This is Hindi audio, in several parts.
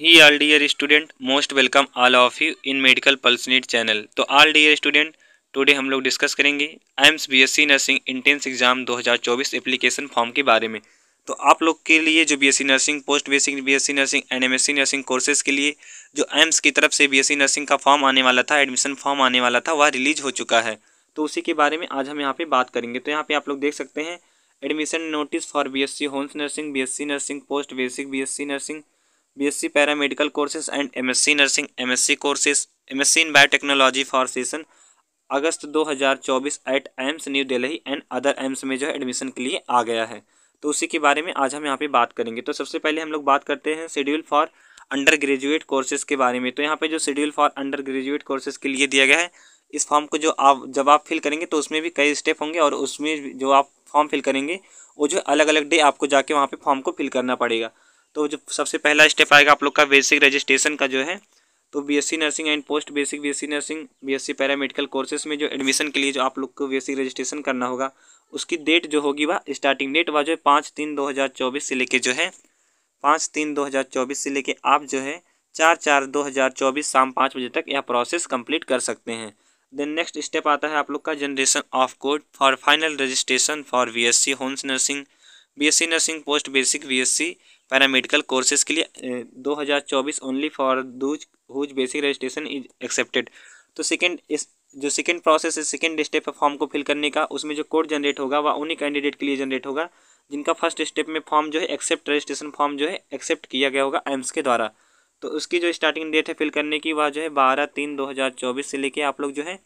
he all dear student most welcome all of you in medical pulse NEET channel तो ऑल डियर स्टूडेंट टुडे हम लोग डिस्कस करेंगे AIIMS BSc nursing entrance exam 2024 application form के बारे में तो आप लोग के लिए जो BSc nursing post basic BSc nursing S C nursing courses के लिए जो एम्स की तरफ से बीएससी नर्सिंग का फॉर्म आने वाला था एडमिशन फॉर्म आने वाला था वह रिलीज हो चुका है तो उसी के बारे में आज हम यहाँ पर बात करेंगे तो यहाँ पर आप लोग देख सकते हैं admission notice for B S C hons nursing C nursing post basic C nursing BSc paramedical courses and MSc nursing MSc courses MSc in biotechnology for session August 2024 at AIIMS New Delhi and other AIIMS में जो है एडमिशन के लिए आ गया है तो उसी के बारे में आज हम यहाँ पे बात करेंगे तो सबसे पहले हम लोग बात करते हैं schedule for undergraduate courses के बारे में तो यहाँ पे जो schedule for undergraduate courses के लिए दिया गया है इस फॉर्म को जो आप जब आप फिल करेंगे तो उसमें भी कई स्टेप होंगे और उसमें जो आप फॉर्म फिल करेंगे वो जो अलग अलग डे आपको जाके वहाँ पे फॉर्म को फिल करना पड़ेगा तो जो सबसे पहला स्टेप आएगा आप लोग का बेसिक रजिस्ट्रेशन का जो है तो BSc nursing and post basic BSc nursing BSc paramedical courses में जो एडमिशन के लिए जो आप लोग को बीएससी रजिस्ट्रेशन करना होगा उसकी डेट जो होगी वह स्टार्टिंग डेट वह जो है पाँच तीन दो हज़ार चौबीस से लेके जो है पाँच तीन दो हज़ार चौबीस से लेके आप जो है चार चार दो हज़ार चौबीस शाम पाँच बजे तक यह प्रोसेस कम्प्लीट कर सकते हैं देन नेक्स्ट स्टेप आता है आप लोग का generation of code for final registration for B S C hons nursing B S C nursing post basic B S C paramedical courses के लिए दो हज़ार चौबीस only for those whose basic registration is accepted तो सेकेंड इस जो सेकेंड प्रोसेस है सेकेंड स्टेप है फॉर्म को फिल करने का उसमें जो कोड जनरेट होगा वह उन्हीं कैंडिडेट के लिए जनरेट होगा जिनका फर्स्ट स्टेप में फॉर्म जो है एक्सेप्ट रजिस्ट्रेशन फॉर्म जो है एक्सेप्ट किया गया होगा एम्स के द्वारा तो उसकी जो स्टार्टिंग डेट है फिल करने की वह जो है बारह तीन दो हज़ार चौबीस से लेके आप लोग जो है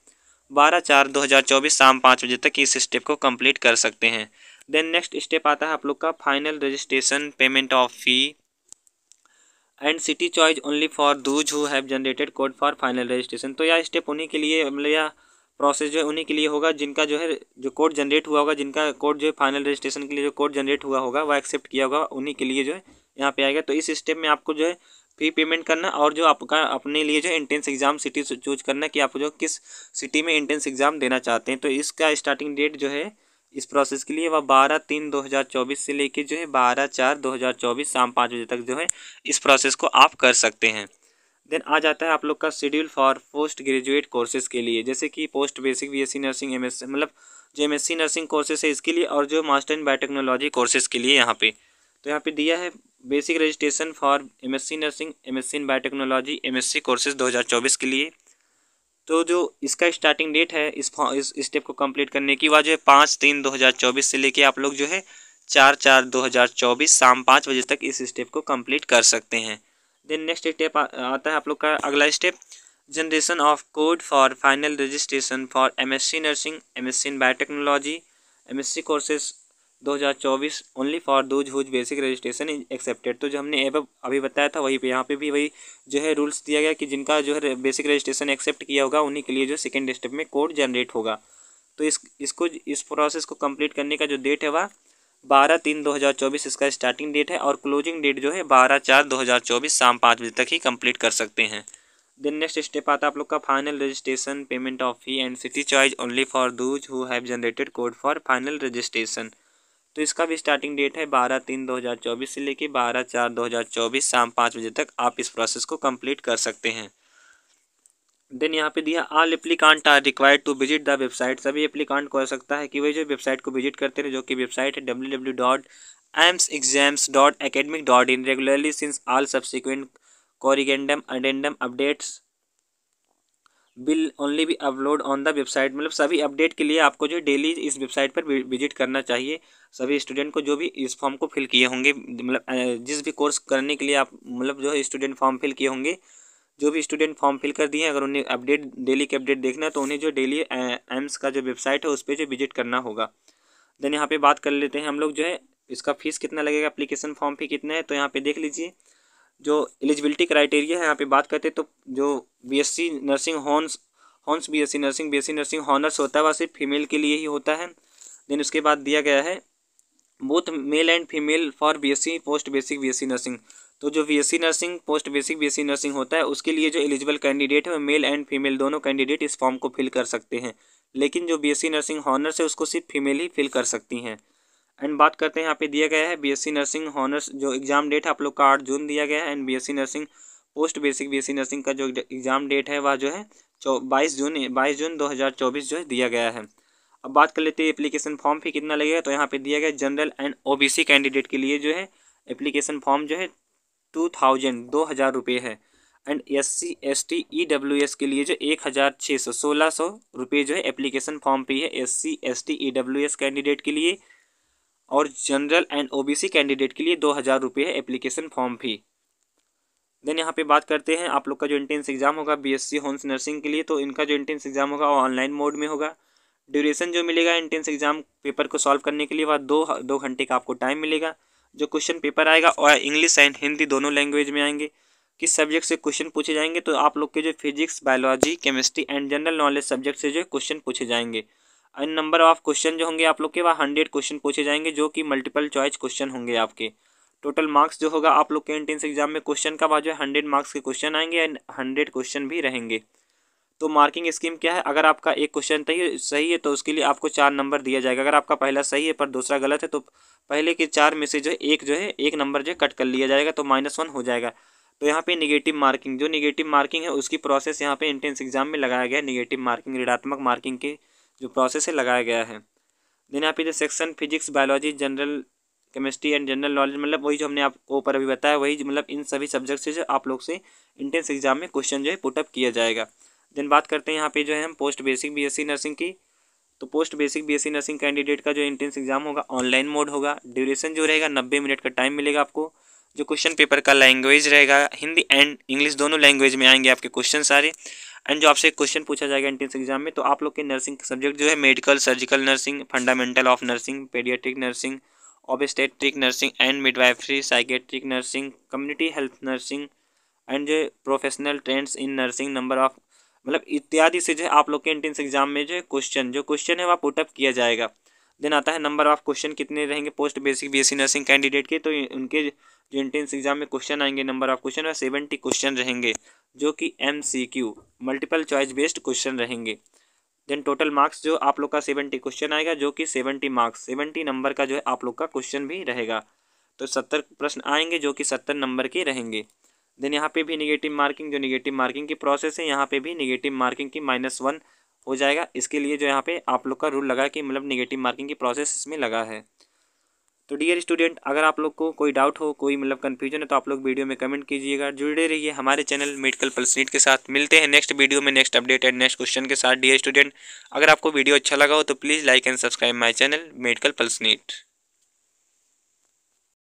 बारह चार दो हज़ार चौबीस शाम पाँच बजे तक इस स्टेप को कम्प्लीट कर सकते हैं देन नेक्स्ट स्टेप आता है आप लोग का final registration payment of fee and city choice only for those who have generated code for final registration तो यह स्टेप उन्हीं के लिए मतलब यह प्रोसेस जो है उन्हीं के लिए होगा जिनका जो है जो कोड जनरेट हुआ होगा जिनका कोड जो है फाइनल रजिस्ट्रेशन के लिए जो कोड जनरेट हुआ होगा वह एक्सेप्ट किया होगा उन्हीं के लिए जो है यहाँ पे आएगा तो इस स्टेप में आपको जो है फी पेमेंट करना और जो आपका अपने लिए जो एंट्रेंस एग्ज़ाम सिटी चूज करना कि आप जो किस सिटी में एंट्रेंस एग्ज़ाम देना चाहते हैं तो इसका स्टार्टिंग डेट जो है इस प्रोसेस के लिए वह बारह तीन दो हज़ार चौबीस से लेकर जो है बारह चार दो हज़ार चौबीस शाम पाँच बजे तक जो है इस प्रोसेस को आप कर सकते हैं देन आ जाता है आप लोग का schedule for post graduate courses के लिए जैसे कि post basic B S C nursing M S मतलब जो M S C nursing courses है इसके लिए और जो मास्टर इन बायोटेक्नोलॉजी कोर्सेज के लिए यहाँ पे तो यहाँ पे दिया है basic registration for M S C nursing M S C in biotechnology M S C courses दो हज़ार चौबीस के लिए तो जो इसका स्टार्टिंग डेट है इस इस स्टेप को कंप्लीट करने की वह जो है पाँच तीन दो हज़ार चौबीस से लेके आप लोग जो है चार चार दो हज़ार चौबीस शाम पाँच बजे तक इस स्टेप को कंप्लीट कर सकते हैं देन नेक्स्ट स्टेप आता है आप लोग का अगला step generation of code for final registration for M nursing M in biotechnology MSc courses 2024 only for those whose basic registration is accepted तो जो हमने एब अभी बताया था वही पे यहाँ पे भी वही जो है रूल्स दिया गया कि जिनका जो है बेसिक रजिस्ट्रेशन एक्सेप्ट किया होगा उन्हीं के लिए जो सेकेंड स्टेप में कोड जनरेट होगा तो इस इसको इस प्रोसेस को कंप्लीट करने का जो डेट है वह बारह तीन दो हज़ार चौबीस इसका स्टार्टिंग डेट है और क्लोजिंग डेट जो है बारह चार दो हज़ार चौबीस शाम पाँच बजे तक ही कम्प्लीट कर सकते हैं देन नेक्स्ट स्टेप आता है आप लोग का final registration payment of fee and city choice only for those who have generated code for final registration तो इसका भी स्टार्टिंग डेट है बारह तीन दो हज़ार चौबीस से लेकर बारह चार दो हज़ार चौबीस शाम पाँच बजे तक आप इस प्रोसेस को कंप्लीट कर सकते हैं देन यहाँ पे दिया all applicant are required to visit the website सभी एप्लीकांट को हो सकता है कि वही जो वेबसाइट को विजिट करते रहे जो कि वेबसाइट है W W dot AIIMS exams dot academic dot in regularly since all subsequent corrigendum addendum updates will only भी अपलोड ऑन द वेबसाइट मतलब सभी अपडेट के लिए आपको जो डेली इस वेबसाइट पर विजिट करना चाहिए सभी स्टूडेंट को जो भी इस फॉर्म को फिल किए होंगे मतलब जिस भी कोर्स करने के लिए आप मतलब जो है स्टूडेंट फॉर्म फिल किए होंगे जो भी स्टूडेंट फॉर्म फिल कर दिए अगर उन्हें अपडेट डेली के अपडेट देखना है तो उन्हें जो डेली एम्स का जो वेबसाइट है उस पर जो विजिट करना होगा देन यहाँ पे बात कर लेते हैं हम लोग जो है इसका फीस कितना लगेगा अप्लीकेशन फॉर्म फी कितना है तो यहाँ पे देख लीजिए जो एलिजिबिलिटी क्राइटेरिया है यहाँ पे बात करते हैं तो जो BSc nursing hons hons BSc nursing BSc nursing honours होता है वह सिर्फ फीमेल के लिए ही होता है देन उसके बाद दिया गया है both male and female for BSc post basic BSc nursing तो जो BSc nursing post basic BSc nursing होता है उसके लिए जो एलिजिबल कैंडिडेट है मेल एंड फीमेल दोनों कैंडिडेट इस फॉर्म को फिल कर सकते हैं लेकिन जो बीएससी नर्सिंग हॉनर्स है उसको सिर्फ फीमेल ही फिल कर सकती हैं एंड बात करते हैं यहाँ पे दिया गया है बीएससी नर्सिंग हॉनर्स जो एग्ज़ाम डेट है आप लोग का आठ जून दिया गया है and BSc nursing post basic BSc nursing का जो एग्ज़ाम डेट है वह जो है बाईस जून बाईस जून दो हज़ार चौबीस जो है दिया गया है अब बात कर लेते हैं एप्लीकेशन फॉर्म फी कितना लगेगा तो यहाँ पे दिया गया जनरल एंड ओ कैंडिडेट के लिए जो है एप्लीकेशन फॉर्म जो है टू थाउजेंड दो हज़ार रुपये है and S C S T E W S के लिए जो एक हज़ार छः सौ सोलह सौ रुपये जो है एप्लीकेशन फॉर्म पे है S C S T E W S candidate के लिए और जनरल एंड ओबीसी कैंडिडेट के लिए दो हज़ार रुपये है एप्लीकेशन फॉर्म फी देन यहाँ पे बात करते हैं आप लोग का जो इंटेंस एग्ज़ाम होगा बीएससी होम्स नर्सिंग के लिए तो इनका जो इंटेंस एग्ज़ाम होगा वो ऑनलाइन मोड में होगा ड्यूरेशन जो मिलेगा इंटेंस एग्ज़ाम पेपर को सॉल्व करने के लिए वह दो दो घंटे का आपको टाइम मिलेगा जो क्वेश्चन पेपर आएगा और इंग्लिश एंड हिंदी दोनों लैंग्वेज में आएंगे किस सब्जेक्ट से क्वेश्चन पूछे जाएंगे तो आप लोग के जो physics biology chemistry and general knowledge subject से जो क्वेश्चन पूछे जाएंगे इन नंबर ऑफ क्वेश्चन जो होंगे आप लोग के वहाँ हंड्रेड क्वेश्चन पूछे जाएंगे जो कि मल्टीपल चॉइस क्वेश्चन होंगे आपके टोटल मार्क्स जो होगा आप लोग के एंट्रेंस एग्जाम में क्वेश्चन का वहाँ जो है हंड्रेड मार्क्स के क्वेश्चन आएंगे एंड हंड्रेड क्वेश्चन भी रहेंगे तो मार्किंग स्कीम क्या है अगर आपका एक क्वेश्चन सही है तो उसके लिए आपको चार नंबर दिया जाएगा अगर आपका पहला सही है पर दूसरा गलत है तो पहले के चार में से जो है एक जो है एक नंबर जो है कट कर लिया जाएगा तो माइनस वन हो जाएगा तो यहाँ पे निगेटिव मार्किंग जो निगेटिव मार्किंग है उसकी प्रोसेस यहाँ पे एंट्रेंस एग्जाम में लगाया गया है निगेटिव मार्किंग ऋणात्मक मार्किंग के जो प्रोसेस है लगाया गया है देन यहाँ पे जो section physics biology general chemistry and general knowledge मतलब वही जो हमने आपको ऊपर अभी बताया वही मतलब इन सभी सब्जेक्ट से जो आप लोग से इंट्रेंस एग्जाम में क्वेश्चन जो है पुटअप किया जाएगा देन बात करते हैं यहाँ पे जो है हम पोस्ट बेसिक बीएससी नर्सिंग की तो post basic BSc nursing candidate का जो इंट्रेंस एग्जाम होगा ऑनलाइन मोड होगा ड्यूरेशन जो रहेगा नब्बे मिनट का टाइम मिलेगा आपको जो क्वेश्चन पेपर का लैंग्वेज रहेगा हिंदी एंड इंग्लिश दोनों लैंग्वेज में आएंगे आपके क्वेश्चन सारे एंड जो आपसे क्वेश्चन पूछा जाएगा एंट्रेंस एग्जाम में तो आप लोग के नर्सिंग सब्जेक्ट जो है medical surgical nursing fundamental of nursing paediatric nursing obstetric nursing and midwifery psychiatric nursing community health nursing and जो professional trends in nursing number of मतलब इत्यादि से जो है आप लोग के एंट्रेंस एग्जाम में जो है क्वेश्चन जो क्वेश्चन है वह पुटअप किया जाएगा देन आता है नंबर ऑफ क्वेश्चन कितने रहेंगे post basic BSc nursing candidate के तो उनके जो एंट्रेंस एग्जाम में क्वेश्चन आएंगे number of question seventy question रहेंगे जो कि M C Q multiple choice based question रहेंगे देन टोटल मार्क्स जो आप लोग का सेवेंटी क्वेश्चन आएगा जो कि सेवेंटी मार्क्स सेवेंटी नंबर का जो है आप लोग का क्वेश्चन भी रहेगा तो सत्तर प्रश्न आएंगे जो कि सत्तर नंबर के रहेंगे देन यहाँ पे भी निगेटिव मार्किंग जो निगेटिव मार्किंग की प्रोसेस है यहाँ पे भी निगेटिव मार्किंग की माइनस वन हो जाएगा इसके लिए जो यहाँ पे आप लोग का रूल लगा कि मतलब निगेटिव मार्किंग की प्रोसेस इसमें लगा है तो डियर स्टूडेंट अगर आप लोग को कोई डाउट हो कोई मतलब कन्फ्यूजन है तो आप लोग वीडियो में कमेंट कीजिएगा जुड़े रहिए हमारे चैनल मेडिकल पल्स नीट के साथ मिलते हैं नेक्स्ट वीडियो में next update and next question के साथ डियर स्टूडेंट अगर आपको वीडियो अच्छा लगा हो तो please like and subscribe my channel medical pulse NEET